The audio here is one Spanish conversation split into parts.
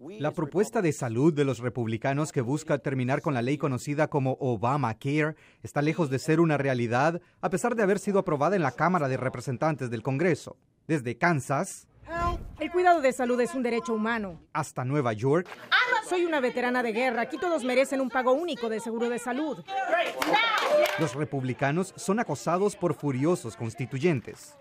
La propuesta de salud de los republicanos que busca terminar con la ley conocida como Obamacare está lejos de ser una realidad, a pesar de haber sido aprobada en la Cámara de Representantes del Congreso. Desde Kansas. El cuidado de salud es un derecho humano. Hasta Nueva York. Soy una veterana de guerra. Aquí todos merecen un pago único de seguro de salud. Los republicanos son acosados por furiosos constituyentes.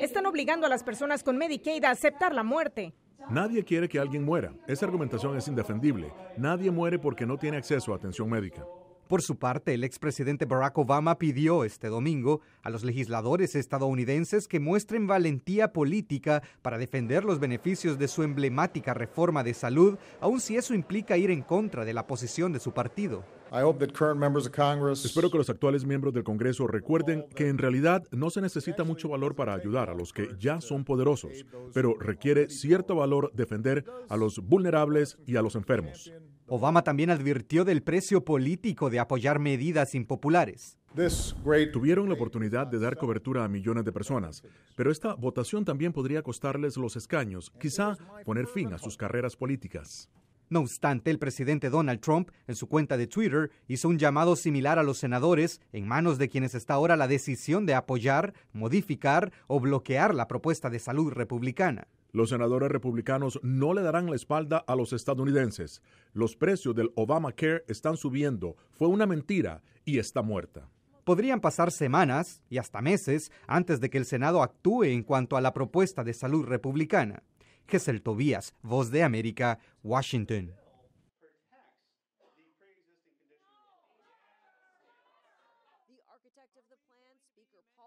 Están obligando a las personas con Medicaid a aceptar la muerte. Nadie quiere que alguien muera. Esa argumentación es indefendible. Nadie muere porque no tiene acceso a atención médica. Por su parte, el expresidente Barack Obama pidió este domingo a los legisladores estadounidenses que muestren valentía política para defender los beneficios de su emblemática reforma de salud, aun si eso implica ir en contra de la posición de su partido. Espero que los actuales miembros del Congreso recuerden que en realidad no se necesita mucho valor para ayudar a los que ya son poderosos, pero requiere cierto valor defender a los vulnerables y a los enfermos. Obama también advirtió del precio político de apoyar medidas impopulares. Tuvieron la oportunidad de dar cobertura a millones de personas, pero esta votación también podría costarles los escaños, quizá poner fin a sus carreras políticas. No obstante, el presidente Donald Trump, en su cuenta de Twitter, hizo un llamado similar a los senadores, en manos de quienes está ahora la decisión de apoyar, modificar o bloquear la propuesta de salud republicana. Los senadores republicanos no le darán la espalda a los estadounidenses. Los precios del Obamacare están subiendo, fue una mentira y está muerta. Podrían pasar semanas y hasta meses antes de que el Senado actúe en cuanto a la propuesta de salud republicana. Gessel Tobías, Voz de América, Washington.